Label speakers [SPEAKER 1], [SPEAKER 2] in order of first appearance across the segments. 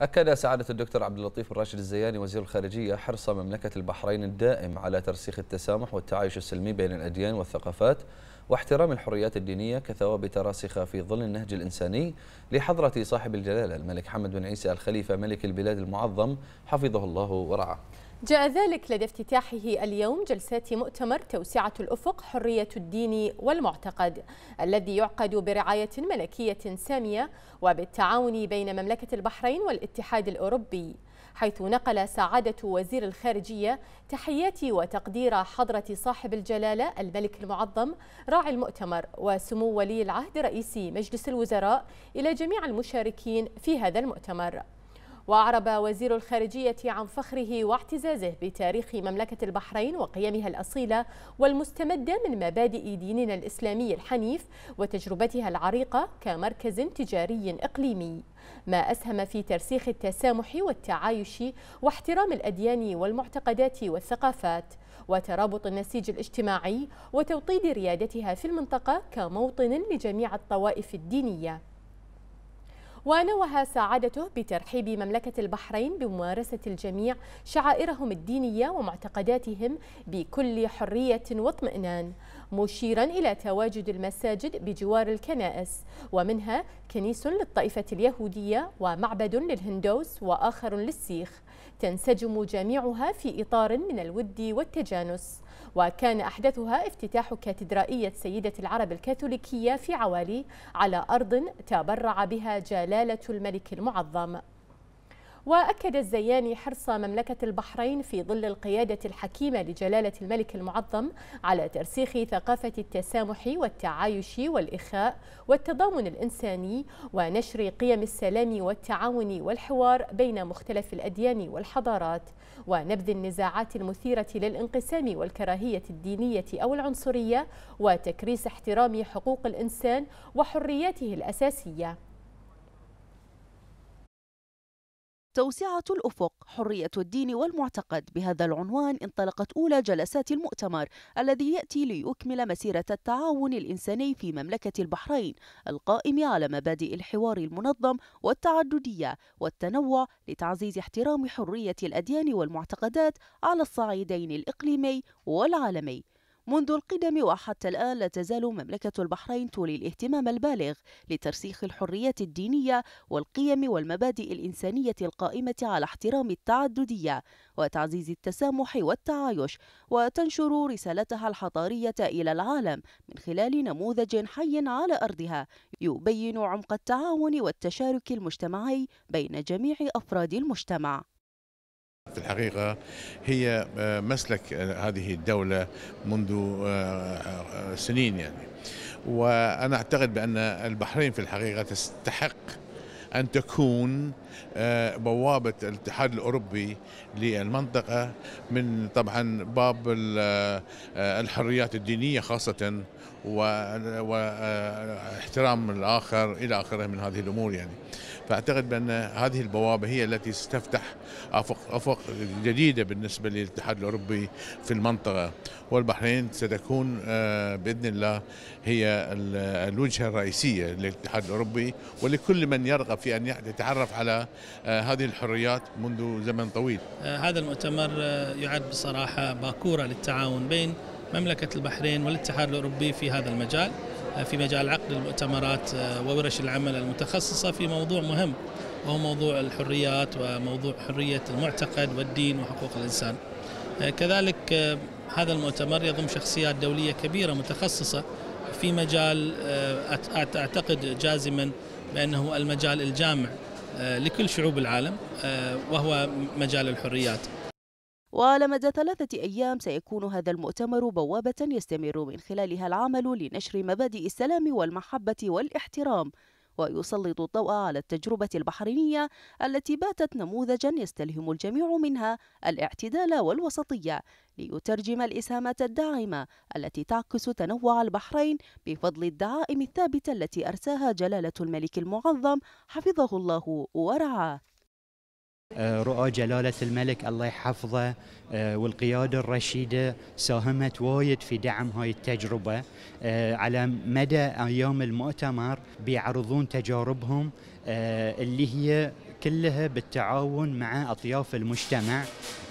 [SPEAKER 1] أكد سعادة الدكتور عبد اللطيف الراشد الزياني وزير الخارجية حرص مملكة البحرين الدائم على ترسيخ التسامح والتعايش السلمي بين الأديان والثقافات واحترام الحريات الدينية كثوابت راسخة في ظل النهج الإنساني لحضرة صاحب الجلالة الملك حمد بن عيسى الخليفة ملك البلاد المعظم حفظه الله ورعاه
[SPEAKER 2] جاء ذلك لدى افتتاحه اليوم جلسات مؤتمر توسعة الأفق حرية الدين والمعتقد الذي يعقد برعاية ملكية سامية وبالتعاون بين مملكة البحرين والاتحاد الأوروبي حيث نقل سعادة وزير الخارجية تحيات وتقدير حضرة صاحب الجلالة الملك المعظم راعي المؤتمر وسمو ولي العهد رئيس مجلس الوزراء إلى جميع المشاركين في هذا المؤتمر وأعرب وزير الخارجية عن فخره واعتزازه بتاريخ مملكة البحرين وقيمها الأصيلة والمستمدة من مبادئ ديننا الإسلامي الحنيف وتجربتها العريقة كمركز تجاري إقليمي ما أسهم في ترسيخ التسامح والتعايش واحترام الأديان والمعتقدات والثقافات وترابط النسيج الاجتماعي وتوطيد ريادتها في المنطقة كموطن لجميع الطوائف الدينية ونوه سعادته بترحيب مملكة البحرين بممارسة الجميع شعائرهم الدينية ومعتقداتهم بكل حرية واطمئنان مشيرا إلى تواجد المساجد بجوار الكنائس ومنها كنيس للطائفة اليهودية ومعبد للهندوس وآخر للسيخ تنسجم جميعها في إطار من الود والتجانس وكان أحدثها افتتاح كاتدرائية سيدة العرب الكاثوليكية في عوالي على أرض تبرع بها جلالة الملك المعظم وأكد الزياني حرص مملكة البحرين في ظل القيادة الحكيمة لجلالة الملك المعظم على ترسيخ ثقافة التسامح والتعايش والإخاء والتضامن الإنساني ونشر قيم السلام والتعاون والحوار بين مختلف الأديان والحضارات ونبذ النزاعات المثيرة للانقسام والكراهية الدينية أو العنصرية وتكريس احترام حقوق الإنسان وحرياته الأساسية
[SPEAKER 1] توسعة الأفق حرية الدين والمعتقد بهذا العنوان انطلقت أولى جلسات المؤتمر الذي يأتي ليكمل مسيرة التعاون الإنساني في مملكة البحرين القائم على مبادئ الحوار المنظم والتعددية والتنوع لتعزيز احترام حرية الأديان والمعتقدات على الصعيدين الإقليمي والعالمي منذ القدم وحتى الآن لا تزال مملكة البحرين تولي الاهتمام البالغ لترسيخ الحريات الدينية والقيم والمبادئ الإنسانية القائمة على احترام التعددية وتعزيز التسامح والتعايش وتنشر رسالتها الحضارية إلى العالم من خلال نموذج حي على أرضها يبين عمق التعاون والتشارك المجتمعي بين جميع أفراد المجتمع
[SPEAKER 3] في الحقيقة هي آه، مسلك آه، هذه الدولة منذ آه، سنين يعني وأنا أعتقد بأن البحرين في الحقيقة تستحق أن تكون بوابة الاتحاد الأوروبي للمنطقة من طبعا باب الحريات الدينية خاصة واحترام آه، الآخر إلى آخره من هذه الأمور يعني فأعتقد بأن هذه البوابة هي التي ستفتح أفق, أفق جديدة بالنسبة للاتحاد الأوروبي في المنطقة والبحرين ستكون آه، بإذن الله هي الوجهة الرئيسية للاتحاد الأوروبي ولكل من يرغب في أن يتعرف على آه، هذه الحريات منذ زمن طويل
[SPEAKER 1] هذا المؤتمر يعد بصراحة باكورة للتعاون بين مملكة البحرين والاتحاد الأوروبي في هذا المجال آه، في مجال عقد المؤتمرات آه، وورش العمل المتخصصة في موضوع مهم وهو موضوع الحريات وموضوع حرية المعتقد والدين وحقوق الإنسان آه، كذلك هذا المؤتمر يضم شخصيات دولية كبيرة متخصصة في مجال أعتقد جازما بأنه المجال الجامع لكل شعوب العالم وهو مجال الحريات ولمدى ثلاثة أيام سيكون هذا المؤتمر بوابة يستمر من خلالها العمل لنشر مبادئ السلام والمحبة والاحترام ويسلط الضوء على التجربة البحرينية التي باتت نموذجا يستلهم الجميع منها الاعتدال والوسطية ليترجم الإسهامات الداعمة التي تعكس تنوع البحرين بفضل الدعائم الثابتة التي أرساها جلالة الملك المعظم حفظه الله ورعاه آه، رؤى جلالة الملك الله يحفظه آه، والقيادة الرشيدة ساهمت وايد في دعم هاي التجربة آه، على مدى أيام المؤتمر بيعرضون تجاربهم اللي هي كلها
[SPEAKER 3] بالتعاون مع أطياف المجتمع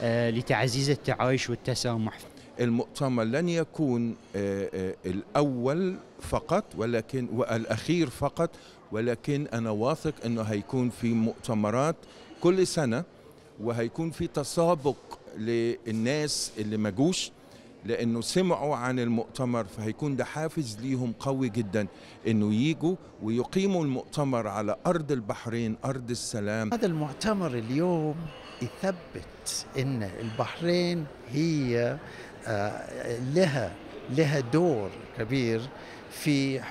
[SPEAKER 3] لتعزيز التعايش والتسامح المؤتمر لن يكون الأول فقط ولكن والأخير فقط ولكن أنا واثق أنه هيكون في مؤتمرات كل سنه وهيكون في تسابق للناس اللي ما جوش لانه سمعوا عن المؤتمر فهيكون ده حافز ليهم قوي جدا انه يجوا ويقيموا المؤتمر على ارض البحرين ارض السلام هذا المؤتمر اليوم يثبت ان البحرين هي
[SPEAKER 1] آه، لها لها دور كبير في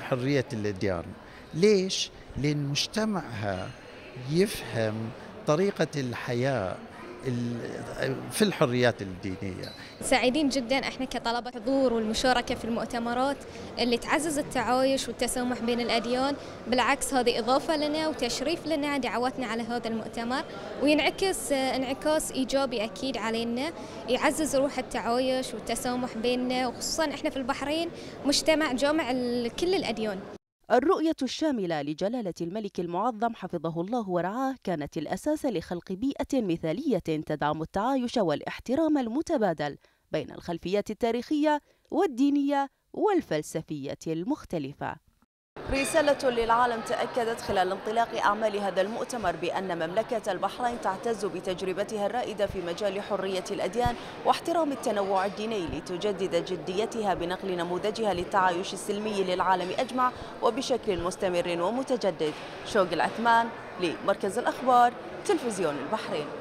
[SPEAKER 1] حريه الاديان ليش لان مجتمعها يفهم طريقة الحياة في الحريات الدينية
[SPEAKER 2] سعيدين جدا احنا كطلبة حضور والمشاركة في المؤتمرات اللي تعزز التعايش والتسامح بين الأديان بالعكس هذه إضافة لنا وتشريف لنا دعوتنا على هذا المؤتمر وينعكس آه، انعكاس إيجابي أكيد علينا يعزز روح التعايش والتسامح بيننا وخصوصا احنا في البحرين مجتمع جامع كل الأديان
[SPEAKER 1] الرؤية الشاملة لجلالة الملك المعظم حفظه الله ورعاه كانت الأساس لخلق بيئة مثالية تدعم التعايش والاحترام المتبادل بين الخلفيات التاريخية والدينية والفلسفية المختلفة رسالة للعالم تأكدت خلال انطلاق أعمال هذا المؤتمر بأن مملكة البحرين تعتز بتجربتها الرائدة في مجال حرية الأديان واحترام التنوع الديني لتجدد جديتها بنقل نموذجها للتعايش السلمي للعالم أجمع وبشكل مستمر ومتجدد شوق العثمان لمركز الأخبار تلفزيون البحرين